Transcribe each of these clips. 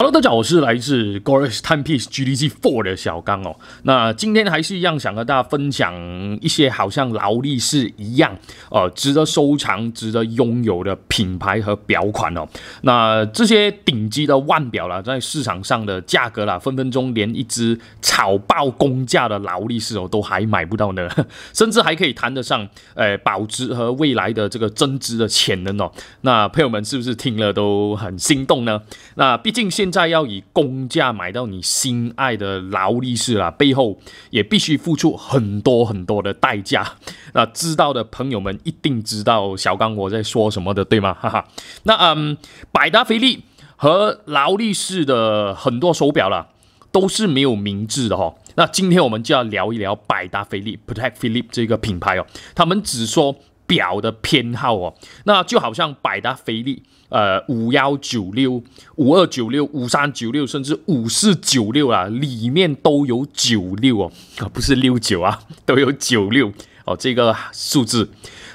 Hello，大家好，我是来自 Goros Timepiece GDC Four 的小刚哦。那今天还是一样，想和大家分享一些好像劳力士一样，呃，值得收藏、值得拥有的品牌和表款哦。那这些顶级的腕表啦，在市场上的价格啦，分分钟连一只炒爆公价的劳力士哦，都还买不到呢，甚至还可以谈得上，呃，保值和未来的这个增值的潜能哦。那朋友们是不是听了都很心动呢？那毕竟现现在要以公价买到你心爱的劳力士啦，背后也必须付出很多很多的代价。那知道的朋友们一定知道小刚我在说什么的，对吗？哈哈。那嗯，百达翡丽和劳力士的很多手表啦，都是没有名字的哈。那今天我们就要聊一聊百达翡丽 （Patek Philippe） 这个品牌哦，他们只说。表的偏好哦，那就好像百达翡丽，呃，五幺九六、五二九六、五三九六，甚至五四九六啊，里面都有九六哦，啊，不是六九啊，都有九六哦，这个数字。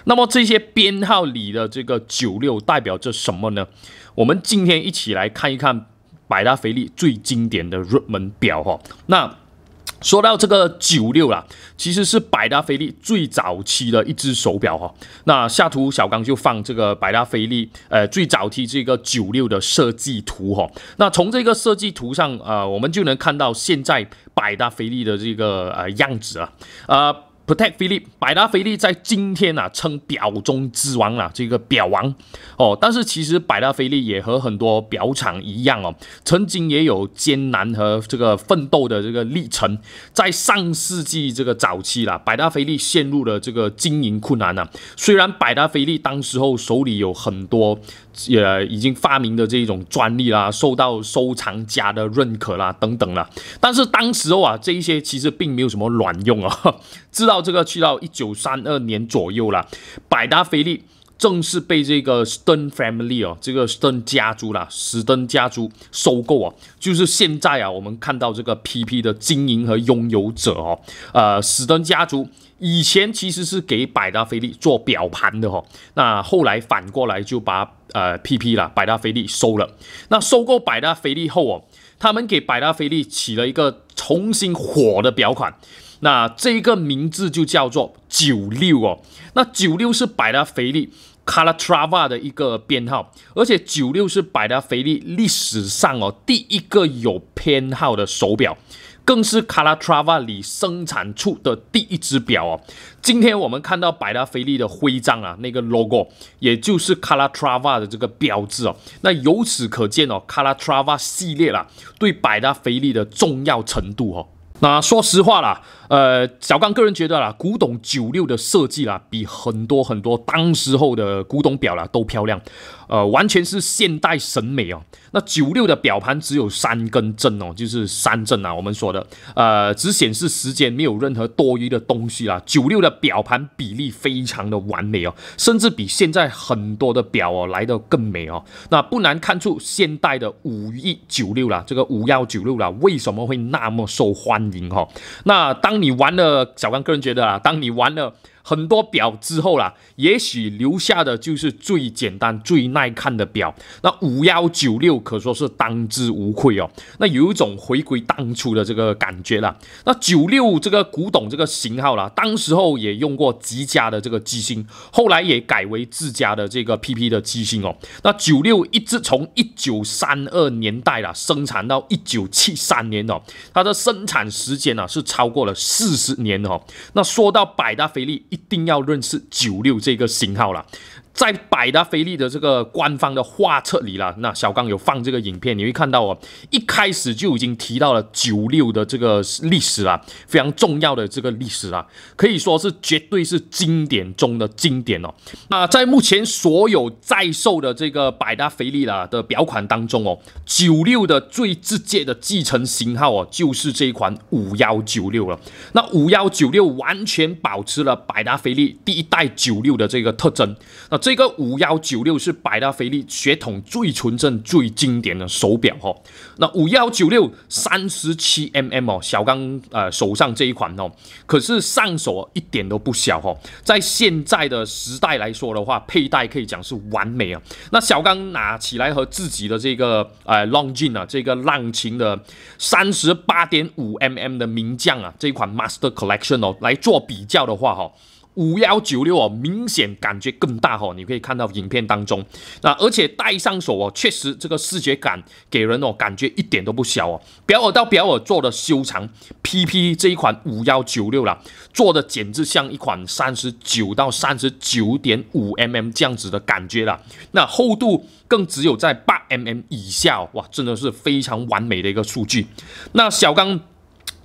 那么这些编号里的这个九六代表着什么呢？我们今天一起来看一看百达翡丽最经典的入门表哈，那。说到这个九六啦，其实是百达翡丽最早期的一只手表哈。那下图小刚就放这个百达翡丽呃最早期这个九六的设计图哈。那从这个设计图上啊，我们就能看到现在百达翡丽的这个呃样子啊，呃。Protect Philip，百达翡丽在今天呐称表中之王啦，这个表王哦。但是其实百达翡丽也和很多表厂一样哦，曾经也有艰难和这个奋斗的这个历程。在上世纪这个早期啦，百达翡丽陷入了这个经营困难呐。虽然百达翡丽当时候手里有很多呃已经发明的这种专利啦，受到收藏家的认可啦等等啦，但是当时候啊，这一些其实并没有什么卵用啊，知道。这个去到一九三二年左右了，百达翡丽正式被这个 Stern s t Family 这个 stone 家族啦，史登家族收购啊，就是现在啊，我们看到这个 PP 的经营和拥有者哦，呃，史登家族以前其实是给百达翡丽做表盘的哈，那后来反过来就把呃 PP 啦，百达翡丽收了。那收购百达翡丽后哦，他们给百达翡丽起了一个重新火的表款。那这一个名字就叫做九六哦，那九六是百达翡丽 Calatrava 的一个编号，而且九六是百达翡丽历史上哦第一个有编号的手表，更是 Calatrava 里生产出的第一只表哦。今天我们看到百达翡丽的徽章啊，那个 logo，也就是 Calatrava 的这个标志哦，那由此可见哦，Calatrava 系列啦对百达翡丽的重要程度哦。那说实话啦，呃，小刚个人觉得啦，古董九六的设计啦，比很多很多当时候的古董表啦都漂亮，呃，完全是现代审美哦。那九六的表盘只有三根针哦，就是三针啊。我们说的，呃，只显示时间，没有任何多余的东西啦。九六的表盘比例非常的完美哦，甚至比现在很多的表哦来的更美哦。那不难看出，现代的五一九六啦，这个五幺九六啦，为什么会那么受欢迎哈？那当你玩了，小刚个人觉得啊，当你玩了。很多表之后啦，也许留下的就是最简单、最耐看的表。那五幺九六可说是当之无愧哦。那有一种回归当初的这个感觉了。那九六这个古董这个型号啦，当时候也用过极佳的这个机芯，后来也改为自家的这个 PP 的机芯哦。那九六一直从一九三二年代啦生产到一九七三年哦，它的生产时间呢是超过了四十年哦。那说到百达翡丽一。一定要认识九六这个型号了。在百达翡丽的这个官方的画册里了，那小刚有放这个影片，你会看到哦，一开始就已经提到了九六的这个历史啊，非常重要的这个历史啊，可以说是绝对是经典中的经典哦。那在目前所有在售的这个百达翡丽啦的表款当中哦，九六的最直接的继承型号哦，就是这一款五幺九六了。那五幺九六完全保持了百达翡丽第一代九六的这个特征，那这。这个五幺九六是百达翡丽血统最纯正、最经典的手表哈。那五幺九六三十七 mm 哦，小刚呃手上这一款哦，可是上手一点都不小哦。在现在的时代来说的话，佩戴可以讲是完美啊。那小刚拿起来和自己的这个呃 l o n g j i n 啊，这个浪琴的三十八点五 mm 的名将啊这一款 Master Collection 哦来做比较的话哈。五幺九六哦，明显感觉更大哈，你可以看到影片当中，那而且戴上手哦，确实这个视觉感给人哦感觉一点都不小哦。表耳到表耳做的修长，P P 这一款五幺九六啦，做的简直像一款三十九到三十九点五 mm 这样子的感觉啦。那厚度更只有在八 mm 以下，哇，真的是非常完美的一个数据。那小刚。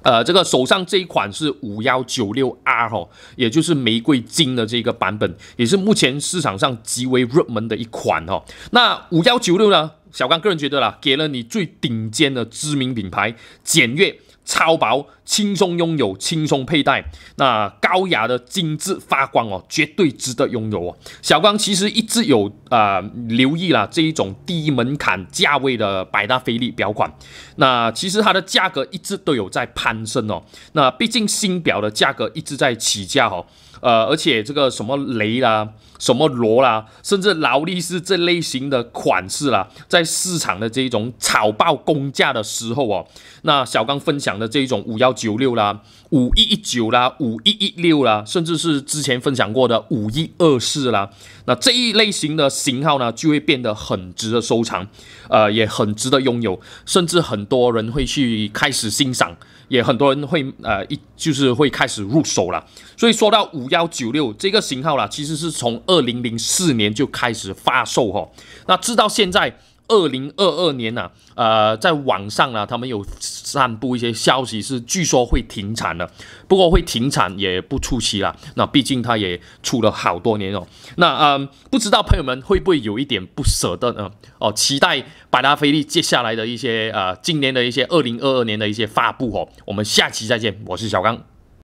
呃，这个手上这一款是五幺九六 R 哈，也就是玫瑰金的这个版本，也是目前市场上极为热门的一款哈。那五幺九六呢？小刚个人觉得啦，给了你最顶尖的知名品牌，简约、超薄、轻松拥有、轻松佩戴，那高雅的精致发光哦，绝对值得拥有哦。小刚其实一直有啊留意啦这一种低门槛价位的百达翡丽表款，那其实它的价格一直都有在攀升哦，那毕竟新表的价格一直在起价哦。呃，而且这个什么雷啦、什么罗啦，甚至劳力士这类型的款式啦，在市场的这种炒爆工价的时候哦，那小刚分享的这一种五幺九六啦、五一一九啦、五一一六啦，甚至是之前分享过的五一二四啦。那这一类型的型号呢，就会变得很值得收藏，呃，也很值得拥有，甚至很多人会去开始欣赏，也很多人会呃一就是会开始入手了。所以说到五幺九六这个型号啦，其实是从二零零四年就开始发售哈，那直到现在。二零二二年呐，呃，在网上呢，他们有散布一些消息，是据说会停产了。不过会停产也不出奇啦，那毕竟它也出了好多年哦。那嗯，不知道朋友们会不会有一点不舍得呢？哦，期待百达翡丽接下来的一些呃，今年的一些二零二二年的一些发布哦。我们下期再见，我是小刚。